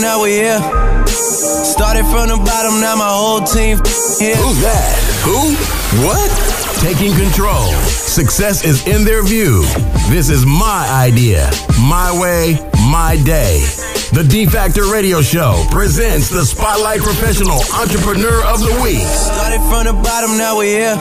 now we here. Started from the bottom, now my whole team here. Who's that? Who? What? Taking control. Success is in their view. This is my idea, my way, my day. The D Factor Radio Show presents the Spotlight Professional Entrepreneur of the Week. Started from the bottom, now we here.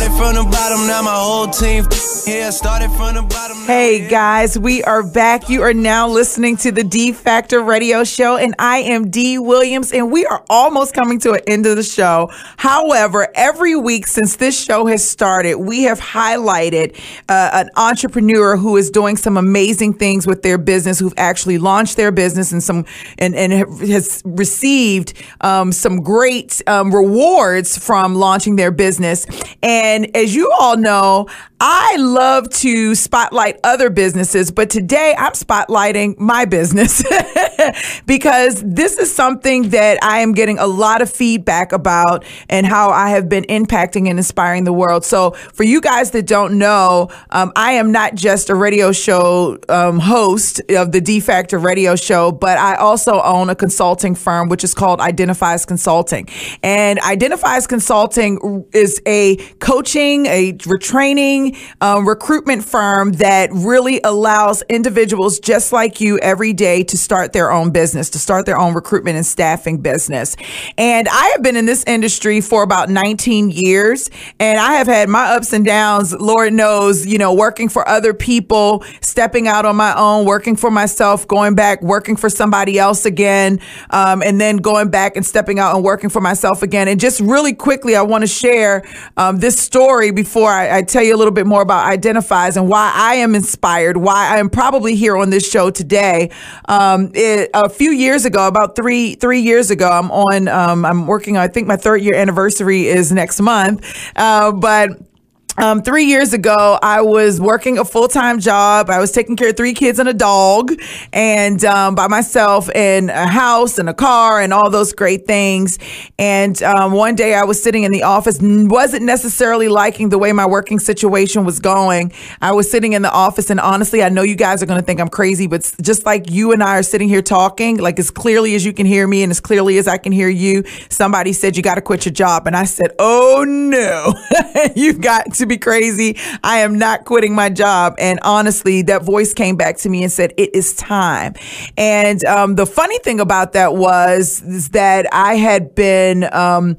Started from the bottom, now my whole team. Yeah, started from the bottom. Hey guys, we are back. You are now listening to the D Factor Radio Show, and I am D Williams, and we are almost coming to an end of the show. However, every week since this show has started, we have highlighted uh, an entrepreneur who is doing some amazing things with their business, who've actually launched their business and some and and has received um, some great um, rewards from launching their business and and as you all know, I love to spotlight other businesses, but today I'm spotlighting my business because this is something that I am getting a lot of feedback about and how I have been impacting and inspiring the world. So, for you guys that don't know, um, I am not just a radio show um, host of the D radio show, but I also own a consulting firm which is called Identifies Consulting. And Identifies Consulting is a coach coaching, a retraining, recruitment firm that really allows individuals just like you every day to start their own business, to start their own recruitment and staffing business. And I have been in this industry for about 19 years and I have had my ups and downs. Lord knows, you know, working for other people, stepping out on my own, working for myself, going back, working for somebody else again, um, and then going back and stepping out and working for myself again. And just really quickly, I want to share um, this story before I, I, tell you a little bit more about Identifies and why I am inspired, why I am probably here on this show today. Um, it, a few years ago, about three three years ago, I'm on. Um, I'm working. I think my third year anniversary is next month, uh, but um, three years ago, I was working a full time job. I was taking care of three kids and a dog, and um, by myself, and a house and a car, and all those great things. And um, one day, I was sitting in the office, wasn't necessarily liking the way my working situation was going. I was sitting in the office, and honestly, I know you guys are going to think I'm crazy, but just like you and I are sitting here talking, like as clearly as you can hear me and as clearly as I can hear you, somebody said, You got to quit your job. And I said, Oh no, you've got to be crazy. I am not quitting my job. And honestly, that voice came back to me and said, it is time. And um, the funny thing about that was that I had been um,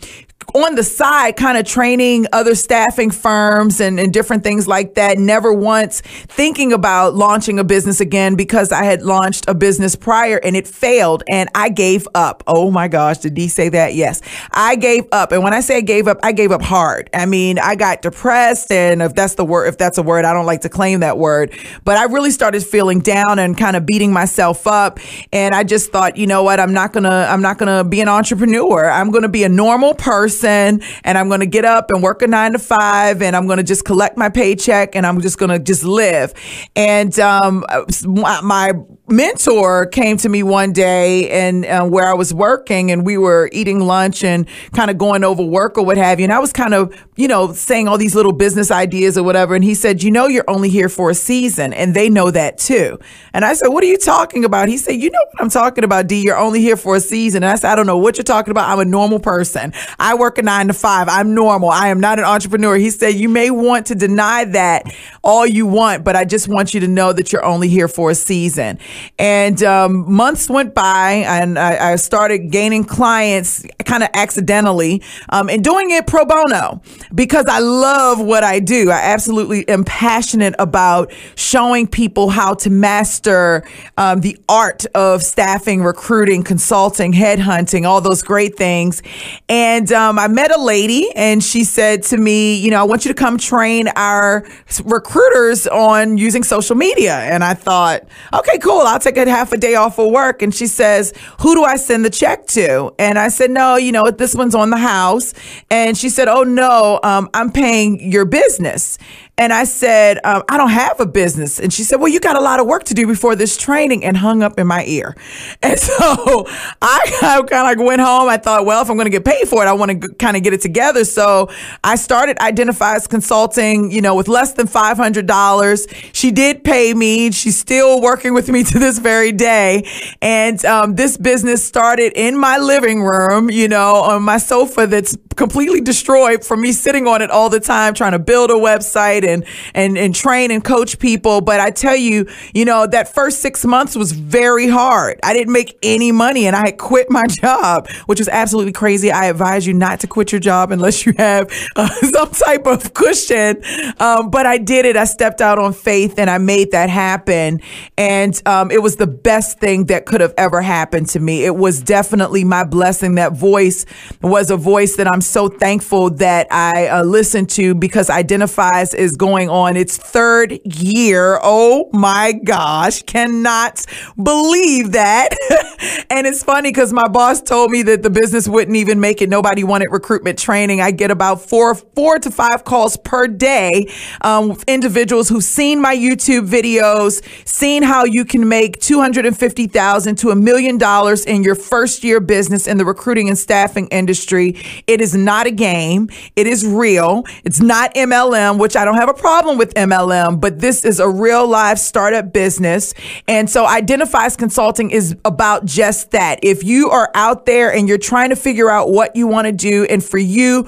on the side kind of training other staffing firms and, and different things like that. Never once thinking about launching a business again because I had launched a business prior and it failed and I gave up. Oh my gosh, did he say that? Yes. I gave up. And when I say I gave up, I gave up hard. I mean, I got depressed and if that's the word, if that's a word, I don't like to claim that word, but I really started feeling down and kind of beating myself up. And I just thought, you know what? I'm not going to, I'm not going to be an entrepreneur. I'm going to be a normal person person and I'm going to get up and work a nine to five and I'm going to just collect my paycheck and I'm just going to just live. And um, my mentor came to me one day and uh, where I was working and we were eating lunch and kind of going over work or what have you. And I was kind of, you know, saying all these little business ideas or whatever. And he said, you know, you're only here for a season and they know that too. And I said, what are you talking about? He said, you know what I'm talking about, D. You're only here for a season. And I said, I don't know what you're talking about. I'm a normal person. I work work a nine to five. I'm normal. I am not an entrepreneur. He said, You may want to deny that, all you want, but I just want you to know that you're only here for a season. And um, months went by, and I, I started gaining clients kind of accidentally um, and doing it pro bono because I love what I do. I absolutely am passionate about showing people how to master um, the art of staffing, recruiting, consulting, headhunting, all those great things. And um, I met a lady, and she said to me, You know, I want you to come train our recruiters recruiters on using social media. And I thought, okay, cool. I'll take a half a day off of work. And she says, who do I send the check to? And I said, no, you know, this one's on the house. And she said, oh no, um, I'm paying your business. And I said, um, I don't have a business. And she said, Well, you got a lot of work to do before this training, and hung up in my ear. And so I, I kind of went home. I thought, Well, if I'm going to get paid for it, I want to kind of get it together. So I started Identify as Consulting, you know, with less than 500 $500. She did pay me. She's still working with me to this very day. And um, this business started in my living room, you know, on my sofa that's completely destroyed from me sitting on it all the time trying to build a website and and and train and coach people but I tell you you know that first 6 months was very hard I didn't make any money and I had quit my job which was absolutely crazy I advise you not to quit your job unless you have uh, some type of cushion um, but I did it did. I stepped out on faith and I made that happen. And um, it was the best thing that could have ever happened to me. It was definitely my blessing. That voice was a voice that I'm so thankful that I uh, listened to because Identifies is going on its third year. Oh my gosh, cannot believe that. and it's funny because my boss told me that the business wouldn't even make it. Nobody wanted recruitment training. I get about four, four to five calls per day um, in individuals who've seen my YouTube videos, seen how you can make 250,000 to a million dollars in your first year business in the recruiting and staffing industry. It is not a game. It is real. It's not MLM, which I don't have a problem with MLM, but this is a real live startup business. And so Identifies Consulting is about just that. If you are out there and you're trying to figure out what you want to do and for you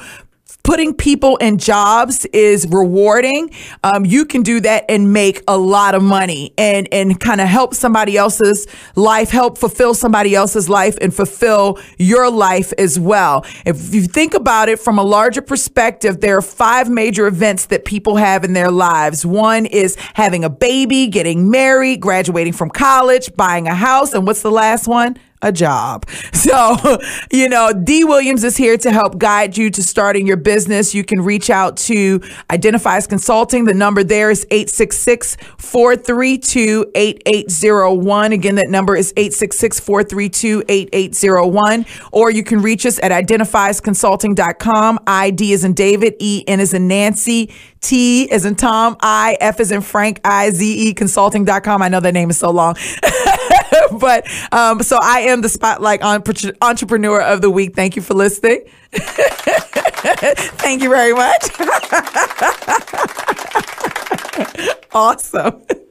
Putting people in jobs is rewarding. Um, you can do that and make a lot of money and, and kind of help somebody else's life, help fulfill somebody else's life and fulfill your life as well. If you think about it from a larger perspective, there are five major events that people have in their lives. One is having a baby, getting married, graduating from college, buying a house. And what's the last one? a job. So, you know, D Williams is here to help guide you to starting your business. You can reach out to Identifies Consulting. The number there is 866 432 8801. Again, that number is 866 432 8801. Or you can reach us at identifiesconsulting.com. ID is in David, E N is in Nancy, T is in Tom, I F is in Frank, I Z E consulting.com. I know that name is so long. but um, so I am the spotlight entrepreneur of the week. Thank you for listening. Thank you very much. awesome.